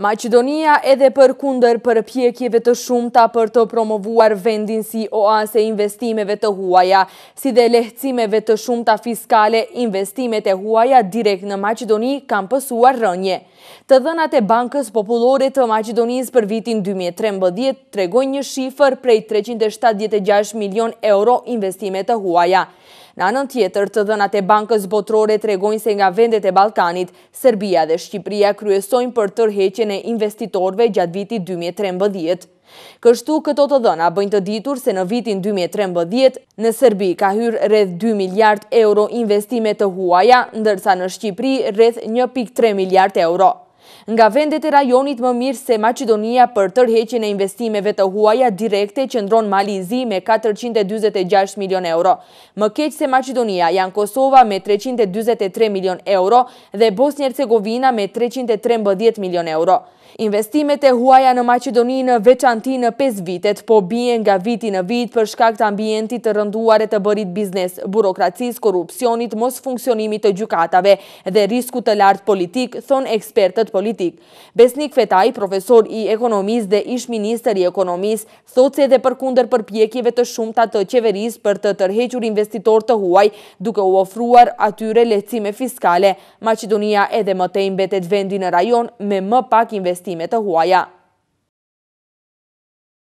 Macedonia edhe për kunder për pjekjeve të shumëta për të promovuar vendin si oase investimeve të huaja, si dhe lehcimeve të shumëta fiskale, investimet e huaja direkt në Macedoni kam pësuar rënje. Të dhënat e Bankës Populore të Macedonis për vitin 2013 tregojnë një shifër prej 376 milion euro investimet të huaja. Në anën tjetër, të dënat e bankës botrore tregojnë se nga vendet e Balkanit, Serbia dhe Shqipria kryesojnë për tërheqen e investitorve gjatë vitit 2013. Kështu këto të dhëna bëjnë të ditur se në vitin 2013 në Serbi ka hyrë rreth 2 miljard euro investime të huaja, ndërsa në Shqipri rreth 1.3 miljard euro. Nga vendet e rajonit më mirë se Macedonia për tërheqin e investimeve të huaja direkte që ndronë Malizi me 426 milion euro. Më keqë se Macedonia janë Kosova me 323 milion euro dhe Bosnjercegovina me 313 milion euro. Investimet e huaja në Macedoni në veçanti në 5 vitet, po bie nga viti në vit për shkakt ambientit të rënduare të bërit biznes, burokracis, korupcionit, mos funksionimit të gjukatave dhe risku të lartë politik, thonë ekspertët politik. Besnik Fetaj, profesor i ekonomis dhe ish minister i ekonomis, thot se dhe për kunder për pjekjeve të shumë të të qeveris për të tërhequr investitor të huaj, duke u ofruar atyre lecime fiskale, Macedonia edhe më të imbetet vendi në rajon me më pak investime të huaja.